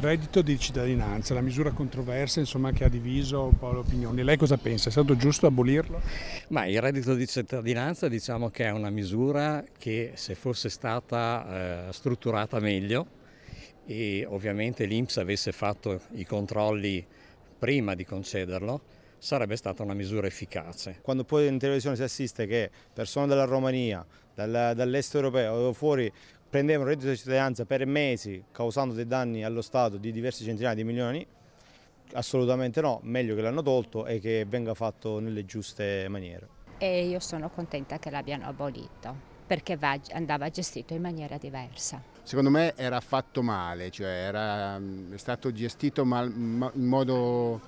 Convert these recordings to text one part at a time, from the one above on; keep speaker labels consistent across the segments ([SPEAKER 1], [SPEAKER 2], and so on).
[SPEAKER 1] Reddito di cittadinanza, la misura controversa insomma, che ha diviso un po' le opinioni. Lei cosa pensa? È stato giusto abolirlo? Ma il reddito di cittadinanza diciamo che è una
[SPEAKER 2] misura che se fosse stata eh, strutturata meglio e ovviamente l'Inps avesse fatto i controlli prima di concederlo, sarebbe stata una misura efficace. Quando poi in televisione si assiste che persone dalla Romania, dall'est europeo o fuori prendevano reddito di cittadinanza per mesi causando dei danni allo Stato di diversi centinaia di milioni, assolutamente no, meglio che l'hanno tolto e che venga fatto nelle giuste maniere.
[SPEAKER 3] E io sono contenta che l'abbiano abolito perché va, andava gestito in maniera diversa.
[SPEAKER 4] Secondo me era fatto male, cioè era, mm, è stato gestito mal, ma, in modo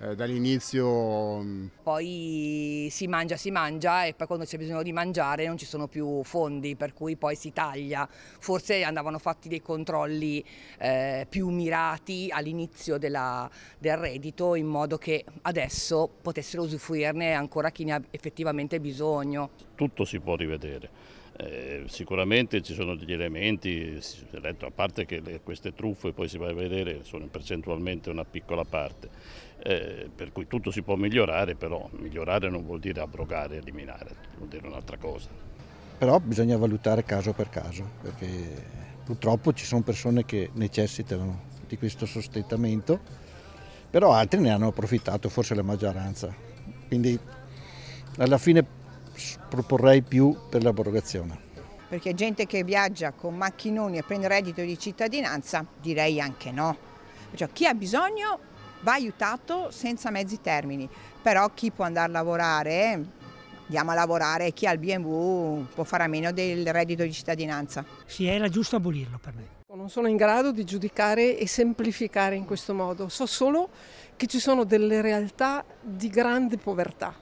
[SPEAKER 4] eh, dall'inizio. Mm,
[SPEAKER 5] poi si mangia, si mangia e poi quando c'è bisogno di mangiare non ci sono più fondi, per cui poi si taglia. Forse andavano fatti dei controlli eh, più mirati all'inizio del reddito in modo che adesso potessero usufruirne ancora chi ne ha effettivamente bisogno.
[SPEAKER 1] Tutto si può rivedere eh, sicuramente ci sono degli elementi, detto, a parte che le, queste truffe poi si va a vedere sono percentualmente una piccola parte, eh, per cui tutto si può migliorare, però migliorare non vuol dire abrogare, eliminare, vuol dire un'altra cosa.
[SPEAKER 4] Però bisogna valutare caso per caso, perché purtroppo ci sono persone che necessitano di questo sostentamento, però altri ne hanno approfittato, forse la maggioranza. Quindi alla fine proporrei più per l'abrogazione.
[SPEAKER 3] Perché gente che viaggia con macchinoni e prende reddito di cittadinanza, direi anche no. Cioè, chi ha bisogno va aiutato senza mezzi termini, però chi può andare a lavorare, andiamo a lavorare, chi ha il BMW può fare a meno del reddito di cittadinanza. Sì, era giusto abolirlo per me.
[SPEAKER 6] Non sono in grado di giudicare e semplificare in questo modo, so solo che ci sono delle realtà di grande povertà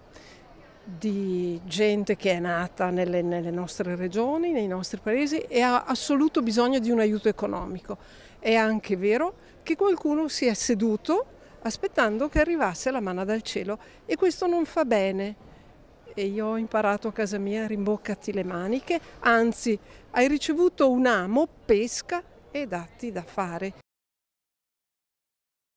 [SPEAKER 6] di gente che è nata nelle, nelle, nostre regioni, nei nostri paesi e ha assoluto bisogno di un aiuto economico. È anche vero che qualcuno si è seduto aspettando che arrivasse la mano dal cielo e questo non fa bene. E io ho imparato a casa mia rimboccati le maniche, anzi hai ricevuto un amo, pesca e datti da fare.